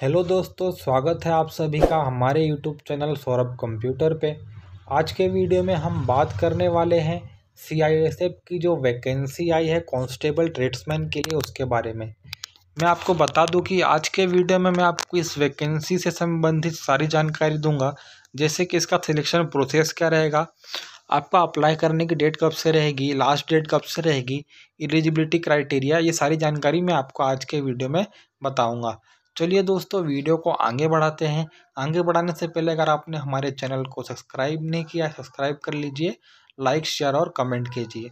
hello दोस्तों स्वागत है आप सभी का हमारे यूट्यूब चैनल सौरभ कंप्यूटर पे आज के वीडियो में हम बात करने वाले हैं सी की जो वैकेंसी आई है कांस्टेबल ट्रेड्समैन के लिए उसके बारे में मैं आपको बता दूं कि आज के वीडियो में मैं आपको इस वैकेंसी से संबंधित सारी जानकारी दूंगा जैसे कि इसका सिलेक्शन प्रोसेस क्या रहेगा आपका अप्लाई करने की डेट कब से रहेगी लास्ट डेट कब से रहेगी एलिजिबिलिटी क्राइटेरिया ये सारी जानकारी मैं आपको आज के वीडियो में बताऊंगा चलिए दोस्तों वीडियो को आगे बढ़ाते हैं आगे बढ़ाने से पहले अगर आपने हमारे चैनल को सब्सक्राइब नहीं किया सब्सक्राइब कर लीजिए लाइक शेयर और कमेंट कीजिए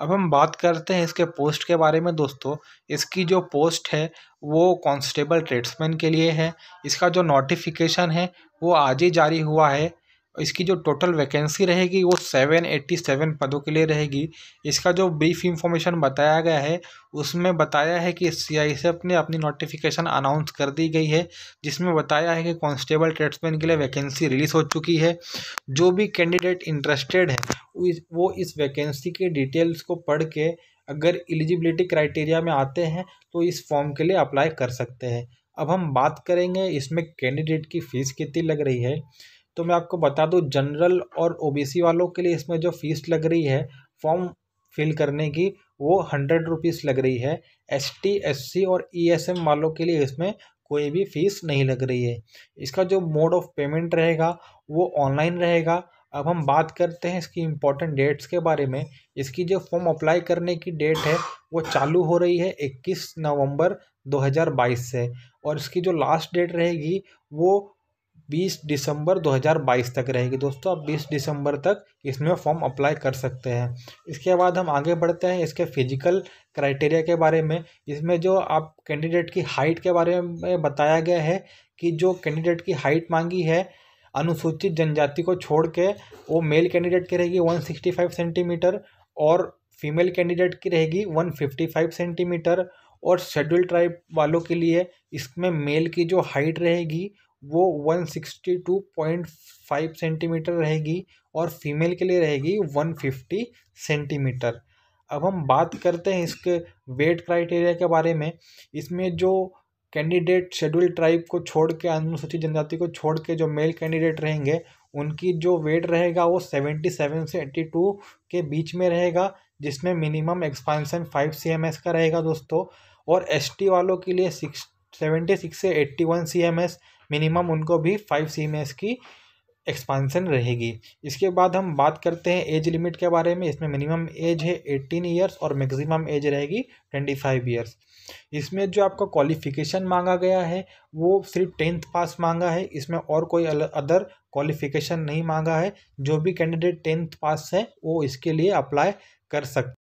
अब हम बात करते हैं इसके पोस्ट के बारे में दोस्तों इसकी जो पोस्ट है वो कांस्टेबल ट्रेड्समैन के लिए है इसका जो नोटिफिकेशन है वो आज ही जारी हुआ है इसकी जो टोटल वैकेंसी रहेगी वो सेवन एट्टी सेवन पदों के लिए रहेगी इसका जो ब्रीफ इंफॉर्मेशन बताया गया है उसमें बताया है कि सी आई एस एफ ने अपनी नोटिफिकेशन अनाउंस कर दी गई है जिसमें बताया है कि कांस्टेबल ट्रेड्समैन के लिए वैकेंसी रिलीज़ हो चुकी है जो भी कैंडिडेट इंटरेस्टेड है वो इस वैकेंसी के डिटेल्स को पढ़ के अगर एलिजिबिलिटी क्राइटेरिया में आते हैं तो इस फॉर्म के लिए अप्लाई कर सकते हैं अब हम बात करेंगे इसमें कैंडिडेट की फ़ीस कितनी लग रही है तो मैं आपको बता दूँ जनरल और ओ वालों के लिए इसमें जो फ़ीस लग रही है फॉर्म फिल करने की वो हंड्रेड रुपीज़ लग रही है एस टी एस सी और ई एस एम वालों के लिए इसमें कोई भी फ़ीस नहीं लग रही है इसका जो मोड ऑफ पेमेंट रहेगा वो ऑनलाइन रहेगा अब हम बात करते हैं इसकी इम्पोर्टेंट डेट्स के बारे में इसकी जो फॉर्म अप्लाई करने की डेट है वो चालू हो रही है 21 नवंबर 2022 से और इसकी जो लास्ट डेट रहेगी वो बीस दिसंबर 2022 तक रहेगी दोस्तों आप बीस दिसंबर तक इसमें फॉर्म अप्लाई कर सकते हैं इसके बाद हम आगे बढ़ते हैं इसके फिजिकल क्राइटेरिया के बारे में इसमें जो आप कैंडिडेट की हाइट के बारे में बताया गया है कि जो कैंडिडेट की हाइट मांगी है अनुसूचित जनजाति को छोड़ के वो मेल कैंडिडेट की रहेगी वन सिक्सटी फाइव सेंटीमीटर और फीमेल कैंडिडेट की रहेगी वन फिफ्टी फाइव सेंटीमीटर और शेड्यूल ट्राइब वालों के लिए इसमें मेल की जो हाइट रहेगी वो one sixty two point five centimeter रहेगी और फीमेल के लिए रहेगी वन फिफ्टी सेंटीमीटर अब हम बात करते हैं इसके वेट क्राइटेरिया के बारे में इसमें जो कैंडिडेट शेड्यूल ट्राइब को छोड़ के अनुसूचित जनजाति को छोड़ के जो मेल कैंडिडेट रहेंगे उनकी जो वेट रहेगा वो सेवेंटी सेवन से एट्टी टू के बीच में रहेगा जिसमें minimum expansion five C M S का रहेगा दोस्तों और एस टी वालों के लिए सिक्स सेवेंटी सिक्स से eighty one C M S minimum उनको भी फाइव सी में की एक्सपांसन रहेगी इसके बाद हम बात करते हैं एज लिमिट के बारे में इसमें मिनिमम एज है एट्टीन ईयर्स और मैक्सिमम एज रहेगी ट्वेंटी फाइव ईयर्स इसमें जो आपका क्वालिफिकेशन मांगा गया है वो सिर्फ टेंथ पास मांगा है इसमें और कोई अदर क्वालिफिकेशन नहीं मांगा है जो भी कैंडिडेट टेंथ पास है वो इसके लिए अप्लाई कर सकते